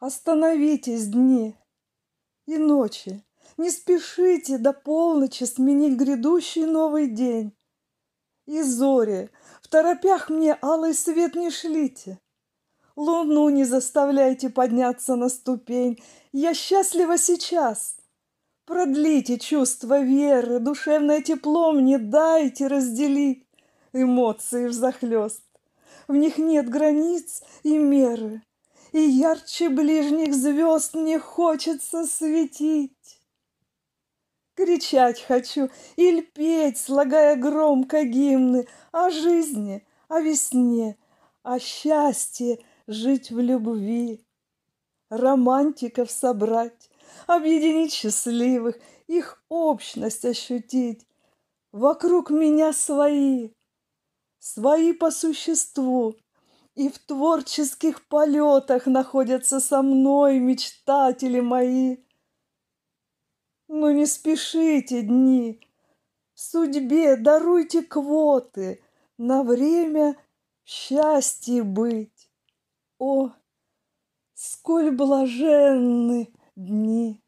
Остановитесь дни и ночи. Не спешите до полночи сменить грядущий новый день. И зори, в торопях мне алый свет не шлите. Луну не заставляйте подняться на ступень. Я счастлива сейчас. Продлите чувство веры, душевное тепло мне дайте разделить. Эмоции захлест. В них нет границ и меры и ярче ближних звезд мне хочется светить. Кричать хочу или петь, слагая громко гимны о жизни, о весне, о счастье жить в любви. Романтиков собрать, объединить счастливых, их общность ощутить. Вокруг меня свои, свои по существу, и в творческих полетах находятся со мной мечтатели мои. Но ну, не спешите дни, судьбе даруйте квоты на время счастье быть. О, сколь блаженны дни!